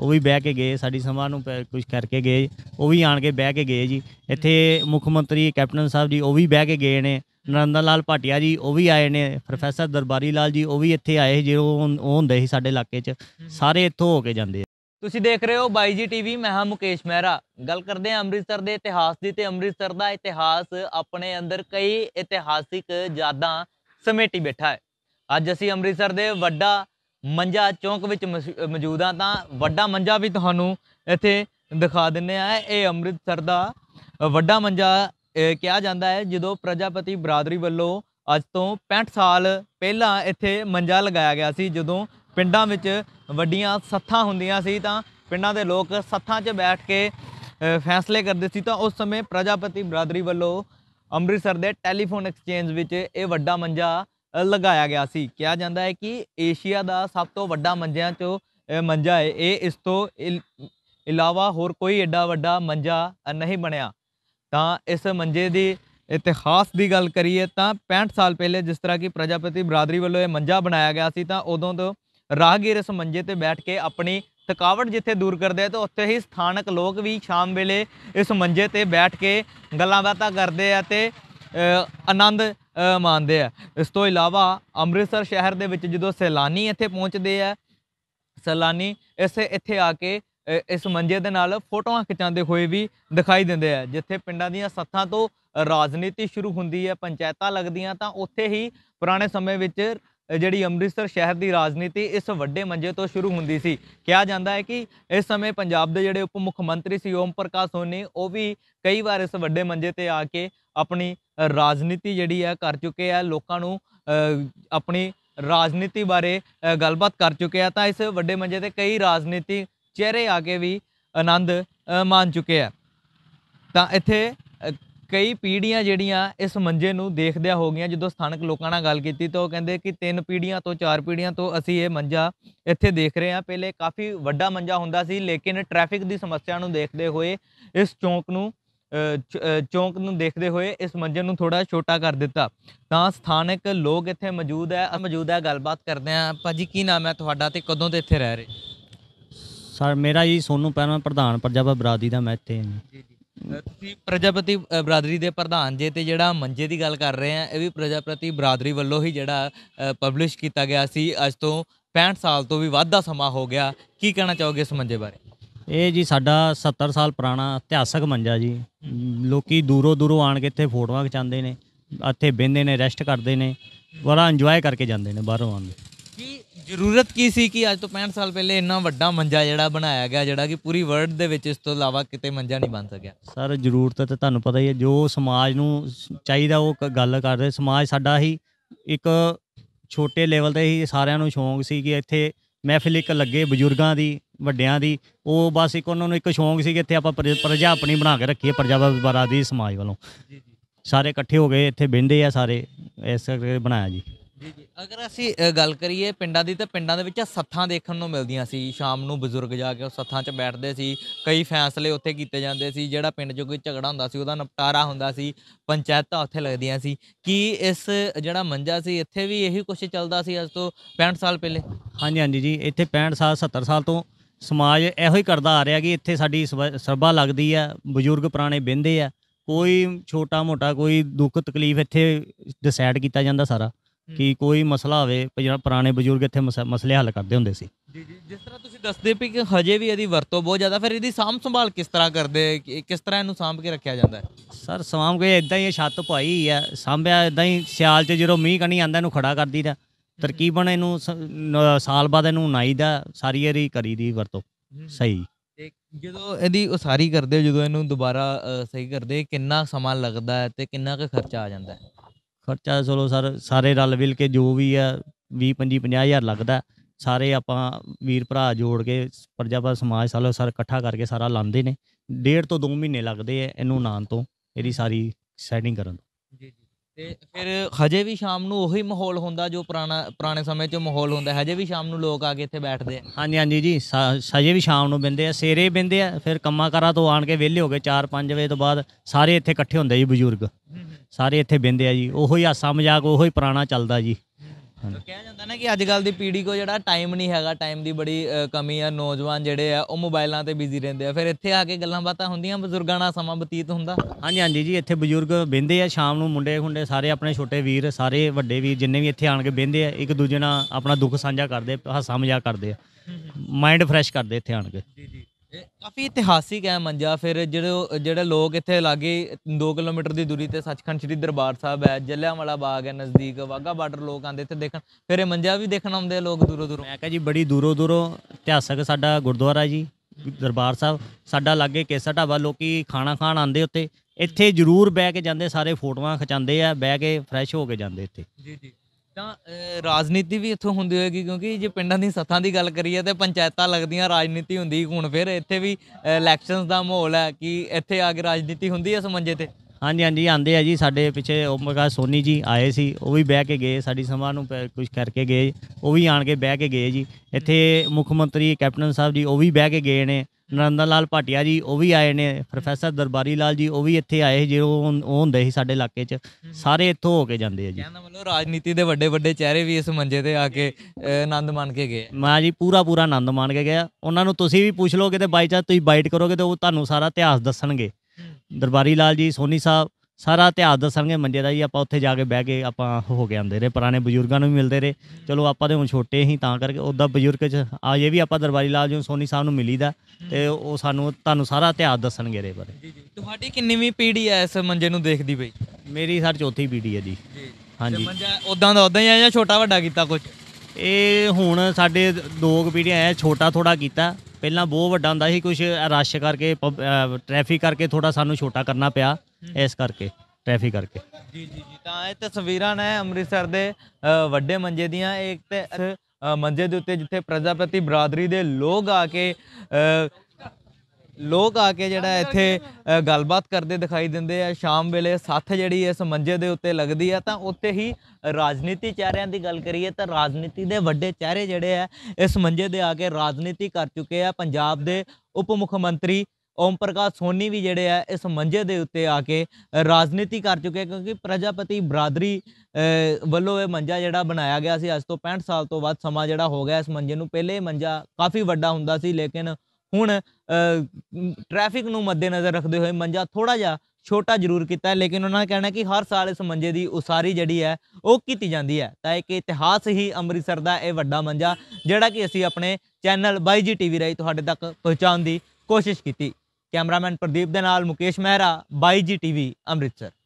ਉਹ ਵੀ ਬਹਿ ਕੇ ਗਏ ਸਾਡੀ ਸਮਾ ਨੂੰ ਕੁਝ ਕਰਕੇ ਗਏ ਉਹ ਵੀ ਆਣ ਕੇ ਬਹਿ ਕੇ ਗਏ ਜੀ ਇੱਥੇ ਮੁੱਖ ਮੰਤਰੀ ਕੈਪਟਨ ਸਾਹਿਬ ਜੀ ਉਹ ਵੀ ਬਹਿ ਕੇ ਗਏ ਨੇ ਨਰਿੰਦਰ ਲਾਲ ਭਾਟਿਆ ਜੀ ਉਹ ਵੀ ਆਏ ਨੇ ਪ੍ਰੋਫੈਸਰ ਦਰਬਾਰੀ ਲਾਲ ਜੀ ਉਹ ਵੀ ਇੱਥੇ ਆਏ ਜੇ ਉਹ ਹੁੰਦੇ ਸੀ ਸਾਡੇ ਇਲਾਕੇ 'ਚ ਸਾਰੇ ਇੱਥੋਂ ਹੋ ਕੇ ਜਾਂਦੇ ਤੁਸੀਂ ਦੇਖ ਰਹੇ ਹੋ ਬਾਈ ਜੀ ਟੀਵੀ ਮੈਂ ਹਾਂ ਮੁਕੇਸ਼ ਮਹਿਰਾ ਗੱਲ ਕਰਦੇ ਹਾਂ ਅੰਮ੍ਰਿਤਸਰ ਦੇ ਇਤਿਹਾਸ ਦੀ ਤੇ ਅੰਮ੍ਰਿਤਸਰ ਦਾ ਇਤਿਹਾਸ ਆਪਣੇ ਅੰਦਰ ਕਈ ਇਤਿਹਾਸਿਕ ਯਾਦਾਂ ਸਮੇਟੀ ਬੈਠਾ ਹੈ ਅੱਜ ਅਸੀਂ ਅੰਮ੍ਰਿਤਸਰ ਦੇ ਵੱਡਾ ਮੰਜਾ ਚੌਂਕ ਵਿੱਚ ਮੌਜੂਦ ਆ ਤਾਂ ਵੱਡਾ ਮੰਜਾ ਵੀ ਤੁਹਾਨੂੰ ਇੱਥੇ ਦਿਖਾ ਦਿੰਨੇ ਆ ਇਹ ਅੰਮ੍ਰਿਤਸਰ ਦਾ ਵੱਡਾ ਮੰਜਾ ਕਿਹਾ ਜਾਂਦਾ ਹੈ ਜਦੋਂ ਪ੍ਰਜਾਪਤੀ ਬਰਾਦਰੀ ਵੱਲੋਂ ਅੱਜ ਤੋਂ 65 ਸਾਲ ਪਹਿਲਾਂ ਇੱਥੇ ਮੰਜਾ ਲਗਾਇਆ ਗਿਆ ਸੀ ਜਦੋਂ ਪਿੰਡਾਂ ਵਿੱਚ ਵੱਡੀਆਂ ਸੱਥਾਂ ਹੁੰਦੀਆਂ ਸੀ ਤਾਂ ਪਿੰਡਾਂ ਦੇ ਲੋਕ ਸੱਥਾਂ 'ਚ ਬੈਠ ਕੇ ਫੈਸਲੇ ਕਰਦੇ ਸੀ ਤਾਂ ਉਸ ਸਮੇਂ ਪ੍ਰਜਾਪਤੀ ਬਰਾਦਰੀ ਵੱਲੋਂ ਅੰਮ੍ਰਿਤਸਰ ਦੇ ਟੈਲੀਫੋਨ ਐਕਸਚੇਂਜ ਵਿੱਚ ਇਹ ਵੱਡਾ ਮੰਜਾ ਲਗਾਇਆ ਗਿਆ ਸੀ ਕਿਹਾ ਜਾਂਦਾ ਹੈ ਕਿ ਏਸ਼ੀਆ ਦਾ ਸਭ ਤੋਂ ਵੱਡਾ ਮੰਜਿਆਂ ਚੋਂ ਮੰਜਾ ਹੈ ਇਹ ਇਸ ਤੋਂ ਇਲਾਵਾ ਹੋਰ ਕੋਈ ਐਡਾ ਵੱਡਾ ਮੰਜਾ ਨਹੀਂ ਬਣਿਆ ਤਾਂ ਇਸ ਮੰਜੇ ਦੀ ਇਤਿਹਾਸ ਦੀ ਗੱਲ ਕਰੀਏ ਤਾਂ 65 ਸਾਲ ਪਹਿਲੇ ਜਿਸ ਤਰ੍ਹਾਂ ਕਿ ਪ੍ਰਜਾਪਤੀ ਬਰਾਦਰੀ ਵੱਲੋਂ ਇਹ ਮੰਜਾ ਬਣਾਇਆ ਗਿਆ ਸੀ ਤਾਂ ਉਦੋਂ ਤੋਂ ਰਾਹਗੀਰ ਇਸ ਮੰਜੇ ਤੇ ਬੈਠ ਕੇ ਆਪਣੀ ਥਕਾਵਟ ਜਿੱਥੇ ਦੂਰ ਕਰਦੇ ਆ ਤਾਂ ਉੱਥੇ ਹੀ ਸਥਾਨਕ ਲੋਕ ਵੀ ਸ਼ਾਮ ਵੇਲੇ ਇਸ ਮੰਜੇ ਤੇ ਬੈਠ ਕੇ ਗੱਲਾਂ ਬਾਤਾਂ ਕਰਦੇ ਆ ਤੇ ਆਨੰਦ ਮੰਨਦੇ ਆ ਇਸ ਤੋਂ ਇਲਾਵਾ ਅੰਮ੍ਰਿਤਸਰ ਸ਼ਹਿਰ ਦੇ ਵਿੱਚ ਜਦੋਂ ਸੈਲਾਨੀ ਇੱਥੇ ਪਹੁੰਚਦੇ ਆ ਸੈਲਾਨੀ ਇਸੇ ਇੱਥੇ ਆ ਕੇ ਇਸ ਮੰਜੇ ਦੇ ਨਾਲ ਫੋਟੋਆਂ ਖਿਚਾਉਂਦੇ ਹੋਏ ਵੀ ਦਿਖਾਈ ਦਿੰਦੇ ਆ ਜਿੱਥੇ ਪਿੰਡਾਂ ਦੀਆਂ ਸੱਥਾਂ ਤੋਂ ਰਾਜਨੀਤੀ ਸ਼ੁਰੂ ਹੁੰਦੀ ਹੈ ਪੰਚਾਇਤਾਂ ਲੱਗਦੀਆਂ ਤਾਂ ਉੱਥੇ ਹੀ ਪੁਰਾਣੇ ਸਮੇਂ ਵਿੱਚ ਜਿਹੜੀ ਅੰਮ੍ਰਿਤਸਰ ਸ਼ਹਿਰ ਦੀ ਰਾਜਨੀਤੀ ਇਸ ਵੱਡੇ ਮੰਜੇ ਤੋਂ ਸ਼ੁਰੂ ਹੁੰਦੀ ਸੀ ਕਿਹਾ ਜਾਂਦਾ ਹੈ ਕਿ ਇਸ ਸਮੇਂ ਪੰਜਾਬ ਦੇ ਜਿਹੜੇ ਉਪ ਮੁੱਖ ਮੰਤਰੀ ਸੀ ਓਮ ਪ੍ਰਕਾਸ਼ ਸੋਨੀ ਉਹ ਵੀ ਕਈ ਵਾਰ ਇਸ ਵੱਡੇ ਮੰਜੇ ਤੇ ਆ ਕੇ ਆਪਣੀ ਰਾਜਨੀਤੀ ਜਿਹੜੀ ਹੈ ਕਰ ਚੁੱਕੇ ਆ ਲੋਕਾਂ ਨੂੰ ਆਪਣੀ ਰਾਜਨੀਤੀ ਬਾਰੇ ਗੱਲਬਾਤ ਕਰ ਚੁੱਕੇ ਆ ਤਾਂ ਇਸ ਵੱਡੇ ਮੰਜੇ ਤੇ ਕਈ ਰਾਜਨੀਤੀ ਚਿਹਰੇ ਆ ਕੇ ਵੀ ਆਨੰਦ ਮਾਣ ਚੁੱਕੇ ਆ ਤਾਂ ਇੱਥੇ ਕਈ ਪੀੜ੍ਹੀਆਂ ਜਿਹੜੀਆਂ ਇਸ ਮੰਜੇ ਨੂੰ ਦੇਖਦਿਆਂ ਹੋ ਗਈਆਂ ਜਦੋਂ ਸਥਾਨਕ ਲੋਕਾਂ ਨਾਲ ਗੱਲ ਕੀਤੀ ਤਾਂ ਉਹ ਕਹਿੰਦੇ ਕਿ ਤਿੰਨ ਪੀੜ੍ਹੀਆਂ ਤੋਂ ਚਾਰ ਪੀੜ੍ਹੀਆਂ ਤੋਂ ਅਸੀਂ ਇਹ ਮੰਜਾ ਇੱਥੇ ਦੇਖ ਰਹੇ ਹਾਂ ਪਹਿਲੇ ਕਾਫੀ ਵੱਡਾ ਮੰਜਾ ਹੁੰਦਾ ਸੀ ਲੇਕਿਨ ਟ੍ਰੈਫਿਕ ਦੀ ਸਮੱਸਿਆ ਨੂੰ ਦੇਖਦੇ ਹੋਏ ਇਸ ਚੌਂਕ ਨੂੰ ਚੌਂਕ ਨੂੰ ਦੇਖਦੇ ਹੋਏ ਇਸ ਮੰਜੇ ਨੂੰ ਥੋੜਾ ਛੋਟਾ ਕਰ ਦਿੱਤਾ ਤਾਂ ਸਥਾਨਕ ਲੋਕ ਇੱਥੇ ਮੌਜੂਦ ਹੈ ਮੌਜੂਦ ਹੈ ਗੱਲਬਾਤ ਕਰਦੇ ਆ ਭਾਜੀ ਕੀ ਨਾਮ ਹੈ ਤੁਹਾਡਾ ਤੇ ਕਦੋਂ ਦੇ ਇੱਥੇ ਰਹਿ ਰਹੇ ਸਰ ਮੇਰਾ ਜੀ ਸੋਨੂ ਪਹਿਲਾਂ ਪ੍ਰਧਾਨ ਪ੍ਰਜਾਪਾ ਬਰਾਦੀ ਦਾ ਮੈਂ ਇੱਥੇ ਜੀ ਜੀ ਤੁਸੀਂ ਪ੍ਰਜਾਪਤੀ ਬਰਾਦਰੀ ਦੇ ਪ੍ਰਧਾਨ ਜੇ ਤੇ ਜਿਹੜਾ ਮੰਜੇ ਦੀ ਗੱਲ ਕਰ ਰਹੇ ਆ ਇਹ ਵੀ ਪ੍ਰਜਾਪਤੀ ਬਰਾਦਰੀ ਵੱਲੋਂ ਹੀ ਜਿਹੜਾ ਪਬਲਿਸ਼ ਕੀਤਾ ਗਿਆ ਸੀ ਅੱਜ ਤੋਂ 65 ਸਾਲ ਤੋਂ ਵੀ ਵੱਧ ਦਾ ਸਮਾਂ ਹੋ ਗਿਆ ਕੀ ਕਹਿਣਾ ਚਾਹੋਗੇ ਇਸ ਮੰਜੇ ਬਾਰੇ ਇਹ ਜੀ ਸਾਡਾ 70 ਸਾਲ ਪੁਰਾਣਾ ਇਤਿਹਾਸਕ ਮੰਜਾ ਜੀ ਲੋਕੀ ਦੂਰੋਂ ਦੂਰੋਂ ਆਣ ਕੇ ਇੱਥੇ ਫੋਟੋਆਂ ਖਿਚਾਉਂਦੇ ਨੇ ਇੱਥੇ ਬਹਿੰਦੇ ਨੇ ਰੈਸਟ ਕਰਦੇ ਨੇ ਬੜਾ ਇੰਜੋਏ ਕਰਕੇ ਜਾਂਦੇ ਨੇ ਬਾਹਰੋਂ ਆਉਂਦੇ ਜ਼ਰੂਰਤ ਕੀ ਸੀ ਕਿ ਅੱਜ ਤੋਂ 65 ਸਾਲ ਪਹਿਲੇ ਇੰਨਾ ਵੱਡਾ ਮੰਜਾ ਜਿਹੜਾ ਬਣਾਇਆ ਗਿਆ ਜਿਹੜਾ ਕਿ ਪੂਰੀ ਵਰਲਡ ਦੇ ਵਿੱਚ ਇਸ ਤੋਂ ਇਲਾਵਾ ਕਿਤੇ ਮੰਜਾ ਨਹੀਂ ਬਣ ਸਕਿਆ ਸਰ ਜ਼ਰੂਰਤ ਤਾਂ ਤੁਹਾਨੂੰ ਪਤਾ ਹੀ ਹੈ ਜੋ ਸਮਾਜ ਨੂੰ ਚਾਹੀਦਾ ਉਹ ਗੱਲ ਕਰਦੇ ਸਮਾਜ ਸਾਡਾ ਹੀ ਇੱਕ ਛੋਟੇ ਲੈਵਲ ਤੇ ਹੀ ਸਾਰਿਆਂ ਨੂੰ ਸ਼ੌਂਕ ਸੀ ਕਿ ਇੱਥੇ ਮਹਿਫਿਲ ਇੱਕ ਲੱਗੇ ਬਜ਼ੁਰਗਾਂ ਦੀ ਵੱਡਿਆਂ ਦੀ ਉਹ ਬਸ ਇੱਕ ਉਹਨਾਂ ਨੂੰ ਇੱਕ ਸ਼ੌਂਕ ਸੀ ਕਿ ਇੱਥੇ ਆਪਾਂ ਪ੍ਰਜਾ ਆਪਣੀ ਬਣਾ ਕੇ ਰੱਖੀਏ ਪ੍ਰਜਾ ਬਰਾਦੀ ਸਮਾਜ ਵੱਲੋਂ ਸਾਰੇ ਇਕੱਠੇ ਹੋ ਗਏ ਇੱਥੇ ਬਹਿੰਦੇ ਆ ਸਾਰੇ ਇਸ ਕਰਕੇ ਬਣਾਇਆ ਜੀ ਜੀ ਜੀ ਅਗਰ ਅਸੀਂ ਗੱਲ ਕਰੀਏ ਪਿੰਡਾਂ ਦੀ ਤਾਂ ਪਿੰਡਾਂ ਦੇ ਵਿੱਚ ਸੱਥਾਂ ਦੇਖਣ ਨੂੰ ਮਿਲਦੀਆਂ ਸੀ ਸ਼ਾਮ ਨੂੰ ਬਜ਼ੁਰਗ ਜਾ ਕੇ ਉਹ ਸੱਥਾਂ 'ਚ ਬੈਠਦੇ ਸੀ ਕਈ ਫੈਸਲੇ ਉੱਥੇ ਕੀਤੇ ਜਾਂਦੇ ਸੀ ਜਿਹੜਾ ਪਿੰਡ 'ਚ ਕੋਈ ਝਗੜਾ ਹੁੰਦਾ ਸੀ ਉਹਦਾ ਨਿਪਟਾਰਾ ਹੁੰਦਾ ਸੀ ਪੰਚਾਇਤਾਂ ਉੱਥੇ ਲੱਗਦੀਆਂ ਸੀ ਕੀ ਇਸ ਜਿਹੜਾ ਮੰਜਾ ਸੀ ਇੱਥੇ ਵੀ ਇਹੀ ਕੁਝ ਚੱਲਦਾ ਸੀ ਅੱਜ ਤੋਂ 65 ਸਾਲ ਪਹਿਲੇ ਹਾਂਜੀ ਹਾਂਜੀ ਜੀ ਇੱਥੇ 65 ਸਾਲ 70 ਸਾਲ ਤੋਂ ਸਮਾਜ ਇਹੋ ਹੀ ਕਰਦਾ ਆ ਰਿਹਾ ਕਿ ਇੱਥੇ ਸਾਡੀ ਸਰਬਾ ਲੱਗਦੀ ਆ ਬਜ਼ੁਰਗ ਪੁਰਾਣੇ ਬਿੰਦੇ ਆ ਕੋਈ ਛੋਟਾ ਮੋਟਾ ਕੋਈ ਦੁੱਖ ਤਕਲੀਫ ਇੱਥੇ ਡਿਸਾਈਡ ਕੀਤਾ ਜਾਂਦਾ ਸਾਰਾ ਕਿ ਕੋਈ ਮਸਲਾ ਹੋਵੇ ਜਿਹੜਾ ਪੁਰਾਣੇ ਬਜ਼ੁਰਗ ਇੱਥੇ ਮਸਲੇ ਹੱਲ ਕਰਦੇ ਹੁੰਦੇ ਸੀ ਜੀ ਜੀ ਜਿਸ ਤਰ੍ਹਾਂ ਤੁਸੀਂ ਦੱਸਦੇ ਪਈ ਕਿ ਹਜੇ ਵੀ ਇਹਦੀ ਵਰਤੋਂ ਬਹੁਤ ਜ਼ਿਆਦਾ ਫਿਰ ਇਹਦੀ ਸਾਂਭ ਸੰਭਾਲ ਕਿਸ ਤਰ੍ਹਾਂ ਕਰਦੇ ਕਿ- ਕਿਸ ਤਰ੍ਹਾਂ ਇਹਨੂੰ ਸਾਂਭ ਕੇ ਰੱਖਿਆ ਜਾਂਦਾ ਸਰ ਸਾਂਭ ਕੇ ਇਦਾਂ ਹੀ ਛੱਤ ਪਾਈ ਆ ਸਾਂਭਿਆ ਇਦਾਂ ਹੀ ਸਿਆਲ 'ਚ ਜਦੋਂ ਮੀਂਹ ਕਣੀ ਆਂਦਾ ਇਹਨੂੰ ਖੜਾ ਕਰਦੀਦਾ ਤਰਕੀਬਾਂ ਇਹਨੂੰ ਸਾਲ ਬਾਅਦ ਇਹਨੂੰ ਨਾਈਦਾ ਸਾਰੀ ਏਰੀ ਕਰੀਦੀ ਵਰਤੋਂ ਸਹੀ ਜਦੋਂ ਇਹਦੀ ਉਸਾਰੀ ਕਰਦੇ ਜਦੋਂ ਇਹਨੂੰ ਦੁਬਾਰਾ ਸਹੀ ਕਰਦੇ ਕਿੰਨਾ ਸਮਾਂ ਲੱਗਦਾ ਹੈ ਤੇ ਕਿੰਨਾ ਕੁ ਖਰਚਾ ਆ ਜਾਂਦਾ ਹੈ ਖਰਚਾ ਚਲੋ ਸਰ ਸਾਰੇ ਰਲ ਮਿਲ ਕੇ ਜੋ ਵੀ ਆ 20 25 50000 ਲੱਗਦਾ ਸਾਰੇ ਆਪਾਂ ਵੀਰ ਭਰਾ ਜੋੜ ਕੇ ਪ੍ਰਜਾਪਾ ਸਮਾਜ ਸਾਲੋ ਸਰ ਇਕੱਠਾ ਕਰਕੇ ਸਾਰਾ ਲਾਉਂਦੇ ਨੇ ਡੇਢ ਤੋਂ 2 ਮਹੀਨੇ ਲੱਗਦੇ ਐ ਇਹਨੂੰ ਨਾਂ ਤੋਂ ਇਹਦੀ ਸਾਰੀ ਸੈਟਿੰਗ ਕਰਨ ਤੇ ਫਿਰ ਹਜੇ ਵੀ ਸ਼ਾਮ ਨੂੰ ਉਹੀ ਮਾਹੌਲ ਹੁੰਦਾ ਜੋ ਪੁਰਾਣਾ ਪੁਰਾਣੇ ਸਮੇਂ 'ਚ ਮਾਹੌਲ ਹੁੰਦਾ ਹਜੇ ਵੀ ਸ਼ਾਮ ਨੂੰ ਲੋਕ ਆ ਕੇ ਇੱਥੇ ਬੈਠਦੇ ਆ ਹਾਂਜੀ ਹਾਂਜੀ ਜੀ ਹਜੇ ਵੀ ਸ਼ਾਮ ਨੂੰ ਬਿੰਦੇ ਆ ਸੇਰੇ ਬਿੰਦੇ ਆ ਫਿਰ ਕੰਮਾਂ ਕਾਰਾਂ ਤੋਂ ਆਣ ਕੇ ਵਿਹਲੇ ਹੋ ਗਏ 4-5 ਵਜੇ ਤੋਂ ਬਾਅਦ ਸਾਰੇ ਇੱਥੇ ਇਕੱਠੇ ਹੁੰਦੇ ਜੀ ਬਜ਼ੁਰਗ ਸਾਰੇ ਇੱਥੇ ਬਿੰਦੇ ਆ ਜੀ ਉਹੀ ਹਾਸਾ ਮਜ਼ਾਕ ਉਹੀ ਪੁਰਾਣਾ ਚੱਲਦਾ ਜੀ ਕਿਹਾ ਜਾਂਦਾ ਨਾ ਕਿ ਅੱਜ ਕੱਲ ਦੀ ਪੀੜ੍ਹੀ ਕੋ ਜਿਹੜਾ ਟਾਈਮ ਨਹੀਂ ਹੈਗਾ ਟਾਈਮ ਦੀ ਬੜੀ ਕਮੀ ਆ ਨੌਜਵਾਨ ਜਿਹੜੇ ਆ ਉਹ ਮੋਬਾਈਲਾਂ ਤੇ ਬਿਜ਼ੀ ਰਹਿੰਦੇ ਆ ਫਿਰ ਇੱਥੇ ਆ ਕੇ ਗੱਲਾਂ ਬਾਤਾਂ ਹੁੰਦੀਆਂ ਬਜ਼ੁਰਗਾਂ ਨਾਲ ਸਮਾਂ ਬਤੀਤ ਹੁੰਦਾ ਹਾਂਜੀ ਹਾਂਜੀ ਜੀ ਇੱਥੇ ਬਜ਼ੁਰਗ ਬਹਿੰਦੇ ਆ ਸ਼ਾਮ ਨੂੰ ਮੁੰਡੇ ਖੁੰਡੇ ਸਾਰੇ ਆਪਣੇ ਛੋਟੇ ਵੀਰ ਸਾਰੇ ਵੱਡੇ ਵੀਰ ਜਿੰਨੇ ਵੀ ਇੱਥੇ ਆਣ ਕੇ ਬਹਿੰਦੇ ਆ ਇੱਕ ਦੂਜੇ ਨਾਲ ਆਪਣਾ ਦੁੱਖ ਸਾਂਝਾ ਕਰਦੇ ਹਾਸਾ ਮਜ਼ਾਕ ਕਰਦੇ ਆ ਮਾਈਂਡ ਫਰੈਸ਼ ਕਰਦੇ ਇੱਥੇ ਆਣ ਕੇ ਜੀ ਜੀ ਕਾਫੀ ਇਤਿਹਾਸਿਕ ਹੈ ਮੰਜਾ ਫਿਰ ਜਿਹੜੇ ਜਿਹੜੇ ਲੋਕ ਇੱਥੇ ਲਾਗੇ 2 ਕਿਲੋਮੀਟਰ ਦੀ ਦੂਰੀ ਤੇ ਸੱਚਖੰਡ ਸ੍ਰੀ ਦਰਬਾਰ ਸਾਹਿਬ ਹੈ ਵਾਲਾ ਬਾਗ ਹੈ ਨਜ਼ਦੀਕ ਵਾਗਾ ਬਾਰਡਰ ਲੋਕ ਆਂਦੇ ਇੱਥੇ ਦੇਖਣ ਫਿਰ ਇਹ ਮੰਜਾ ਵੀ ਦੇਖਣ ਆਉਂਦੇ ਲੋਕ ਦੂਰੋਂ ਦੂਰੋਂ ਮੈਂ ਕਹਾਂ ਜੀ ਬੜੀ ਦੂਰੋਂ ਦੂਰੋਂ ਇਤਿਹਾਸਕ ਸਾਡਾ ਗੁਰਦੁਆਰਾ ਜੀ ਦਰਬਾਰ ਸਾਹਿਬ ਸਾਡਾ ਲਾਗੇ ਕੇਸਾ ਢਾਬਾ ਲੋਕੀ ਖਾਣਾ ਖਾਣ ਆਂਦੇ ਉੱਤੇ ਇੱਥੇ ਜ਼ਰੂਰ ਬਹਿ ਕੇ ਜਾਂਦੇ ਸਾਰੇ ਫੋਟੋਆਂ ਖਿਚਾਉਂਦੇ ਆ ਬਹਿ ਕੇ ਫਰੈਸ਼ ਹੋ ਕੇ ਜਾਂਦੇ ਇੱਥੇ ਜੀ ਜੀ ਤਾਂ ਰਾਜਨੀਤੀ ਵੀ ਇੱਥੋਂ ਹੁੰਦੀ ਹੋਏਗੀ ਕਿਉਂਕਿ ਜੇ ਪਿੰਡਾਂ ਦੀ ਸੱਥਾਂ ਦੀ ਗੱਲ ਕਰੀਏ ਤੇ ਪੰਚਾਇਤਾਂ ਲੱਗਦੀਆਂ ਰਾਜਨੀਤੀ ਹੁੰਦੀ ਹੁਣ ਫਿਰ ਇੱਥੇ ਵੀ ਇਲੈਕਸ਼ਨਸ ਦਾ ਮਾਹੌਲ ਹੈ ਕਿ ਇੱਥੇ ਆ ਕੇ ਰਾਜਨੀਤੀ ਹੁੰਦੀ ਹੈ ਸਮੰਜੇ ਤੇ ਹਾਂਜੀ ਹਾਂਜੀ ਆਂਦੇ ਆ ਜੀ ਸਾਡੇ ਪਿੱਛੇ ਓਮਕਾ ਸੋਨੀ ਜੀ ਆਏ ਸੀ ਉਹ ਵੀ ਬਹਿ ਕੇ ਗਏ ਸਾਡੀ ਸਭਾ ਨੂੰ ਕੁਝ ਕਰਕੇ ਗਏ ਉਹ ਵੀ ਆਣ ਕੇ ਬਹਿ ਕੇ ਗਏ ਜੀ ਇੱਥੇ ਮੁੱਖ ਮੰਤਰੀ ਕੈਪਟਨ ਸਾਹਿਬ ਜੀ ਉਹ ਵੀ ਬਹਿ ਕੇ ਗਏ ਨੇ ਨਰਿੰਦਰ ਲਾਲ ਭਾਟਿਆ ਜੀ ਉਹ ਵੀ ਆਏ ਨੇ ਪ੍ਰੋਫੈਸਰ ਦਰਬਾਰੀ ਲਾਲ ਜੀ ਉਹ ਵੀ ਇੱਥੇ ਆਏ ਜੇ ਉਹ ਹੁੰਦੇ ਸੀ ਸਾਡੇ ਇਲਾਕੇ 'ਚ ਸਾਰੇ ਇੱਥੋਂ ਹੋ ਕੇ ਜਾਂਦੇ ਆ ਜੀ ਕਹਿੰਦਾ ਮਤਲਬ ਰਾਜਨੀਤੀ ਦੇ ਵੱਡੇ ਵੱਡੇ ਚਿਹਰੇ ਵੀ ਇਸ ਮੰਜੇ ਤੇ ਆ ਕੇ ਆਨੰਦ ਮਾਣ ਕੇ ਗਏ ਮੈਂ ਜੀ ਪੂਰਾ ਪੂਰਾ ਆਨੰਦ ਮਾਣ ਕੇ ਗਿਆ ਉਹਨਾਂ ਨੂੰ ਤੁਸੀਂ ਵੀ ਪੁੱਛ ਲਓਗੇ ਤੇ ਬਾਈ ਤੁਸੀਂ ਬਾਈਟ ਕਰੋਗੇ ਤੇ ਉਹ ਤੁਹਾਨੂੰ ਸਾਰਾ ਇਤਿਹਾਸ ਦੱਸਣਗੇ ਦਰਬਾਰੀ ਲਾਲ ਜੀ ਸੋਨੀ ਸਾਹਿਬ ਸਾਰਾ ਇਤਿਹਾਸ ਦੱਸਣਗੇ ਮੰਜੇ ਦਾ ਜੀ ਆਪਾਂ ਉੱਥੇ ਜਾ ਕੇ ਬਹਿ ਕੇ ਆਪਾਂ ਹੋ ਕੇ ਆਂਦੇ ਰਹੇ ਪੁਰਾਣੇ ਬਜ਼ੁਰਗਾਂ ਨੂੰ ਵੀ ਮਿਲਦੇ ਰਹੇ ਚਲੋ ਆਪਾਂ ਤੇ ਹੁਣ ਛੋਟੇ ਹੀ ਤਾਂ ਕਰਕੇ ਉਹਦਾ ਬਜ਼ੁਰਗ ਚ ਆ ਇਹ ਵੀ ਆਪਾਂ ਦਰਬਾਰੀ ਲਾਲ ਜੀ ਸੋਨੀ ਸਾਹਿਬ ਨੂੰ ਮਿਲੀਦਾ ਤੇ ਉਹ ਸਾਨੂੰ ਤੁਹਾਨੂੰ ਸਾਰਾ ਇਤਿਹਾਸ ਦੱਸਣਗੇ ਰੇ ਬਾਰੇ ਜੀ ਜੀ ਤੁਹਾਡੀ ਕਿੰਨੀਵੀਂ ਪੀੜ੍ਹੀ ਐ ਇਸ ਮੰਜੇ ਨੂੰ ਦੇਖਦੀ ਬਈ ਮੇਰੀ ਸਰ ਚੌਥੀ ਪੀੜ੍ਹੀ ਐ ਜੀ ਹਾਂਜੀ ਮੰਜਾ ਉਦਾਂ ਦਾ ਉਦਾਂ ਹੀ ਆ ਜਾਂ ਛੋਟਾ ਵੱਡਾ ਕੀਤਾ ਕੁਝ ਇਹ ਹੁਣ ਸਾਡੇ ਦੋ ਕੁ ਪੀੜ੍ਹੀਆਂ ਐ ਛੋਟਾ ਥੋੜਾ ਕੀਤਾ ਪਹਿਲਾਂ ਬਹੁਤ ਵੱਡਾ ਹੁੰਦਾ ਸੀ ਕੁਝ ਰਸ਼ ਕਰਕੇ ਟ੍ਰੈਫਿਕ ਕਰਕੇ ਥੋੜਾ ਸਾਨੂੰ ਛੋਟਾ ਕਰਨਾ ਪਿਆ ਇਸ ਕਰਕੇ ਟ੍ਰੈਫਿਕ ਕਰਕੇ ਜੀ ਜੀ ਜੀ ਤਾਂ ਇਹ ਤਸਵੀਰਾਂ ਨੇ ਅੰਮ੍ਰਿਤਸਰ ਦੇ ਵੱਡੇ ਮੰਜੇ ਦੀਆਂ ਇੱਕ ਤੇ ਮੰਜੇ ਦੇ ਉੱਤੇ ਜਿੱਥੇ ਪ੍ਰਜਾਪਤੀ ਬਰਾਦਰੀ ਦੇ ਲੋਕ ਆ ਕੇ ਲੋਕ ਆ ਕੇ ਜਿਹੜਾ ਇੱਥੇ ਗੱਲਬਾਤ ਕਰਦੇ ਦਿਖਾਈ ਦਿੰਦੇ ਆ ਸ਼ਾਮ ਵੇਲੇ ਸੱਥ ਜਿਹੜੀ ਇਸ ਮੰਜੇ ਦੇ ਉੱਤੇ ਲੱਗਦੀ ਆ ਤਾਂ ਉੱਤੇ ਹੀ ਰਾਜਨੀਤੀ ਚਿਹਰਿਆਂ ਦੀ ਗੱਲ ਕਰੀਏ ਤਾਂ ਰਾਜਨੀਤੀ ਦੇ ਵੱਡੇ ਚਿਹਰੇ ਜਿਹੜੇ ਆ ਇਸ ਮੰਜੇ ਦੇ ਆ ਕੇ ਰਾਜਨੀਤੀ ਕਰ ਚੁੱਕੇ ਆ ਪੰਜਾਬ ਦੇ ਉਪ ਮੁੱਖ ਮੰਤਰੀ ਓਮ ਪ੍ਰਕਾਸ਼ ਸੋਨੀ ਵੀ ਜਿਹੜੇ ਆ ਇਸ ਮੰਜੇ ਦੇ ਉੱਤੇ ਆ ਕੇ ਰਾਜਨੀਤੀ ਕਰ ਚੁੱਕੇ ਕਿਉਂਕਿ ਪ੍ਰਜਾਪਤੀ ਬਰਾਦਰੀ ਵੱਲੋਂ ਇਹ ਮੰਜਾ ਜਿਹੜਾ ਬਣਾਇਆ ਗਿਆ ਸੀ ਅੱਜ ਤੋਂ 65 ਸਾਲ ਤੋਂ ਵੱਧ ਸਮਾਂ ਜਿਹੜਾ ਹੋ ਗਿਆ ਇਸ ਮੰਜੇ ਨੂੰ ਪਹਿਲੇ ਇਹ ਮੰਜਾ ਕਾਫੀ ਵੱਡਾ ਹੁੰਦਾ ਸੀ ਲੇਕਿਨ ਹੁਣ ਟ੍ਰੈਫਿਕ ਨੂੰ ਮੱਦੇਨਜ਼ਰ ਰੱਖਦੇ ਹੋਏ ਮੰਜਾ ਥੋੜਾ ਜਿਹਾ ਛੋਟਾ ਜ਼ਰੂਰ ਕੀਤਾ ਲੇਕਿਨ ਉਹਨਾਂ ਨੇ ਕਹਿਣਾ ਕਿ ਹਰ ਸਾਲ ਇਸ ਮੰਜੇ ਦੀ ਉਸਾਰੀ ਜਿਹੜੀ ਹੈ ਉਹ ਕੀਤੀ ਜਾਂਦੀ ਹੈ ਤਾਂ ਇੱਕ ਇਤਿਹਾਸ ਹੀ ਅੰਮ੍ਰਿਤਸਰ ਦਾ ਇਹ ਵੱਡਾ ਮੰਜਾ ਜਿਹੜਾ ਕਿ ਅਸੀਂ ਆਪਣੇ ਚੈਨਲ ਬਾਈਜੀ ਟੀਵੀ ਰਾਹੀਂ ਤੁਹਾਡੇ ਤੱਕ ਪਹੁੰਚਾਉਣ ਦੀ ਕੋਸ਼ਿਸ਼ ਕੀਤੀ ਕੈਮਰਾਮੈਨ ਪ੍ਰਦੀਪ ਦੇ ਨਾਲ ਮੁਕੇਸ਼ ਮਹਿਰਾ 22 ਜੀ ਟੀਵੀ ਅੰਮ੍ਰਿਤਸਰ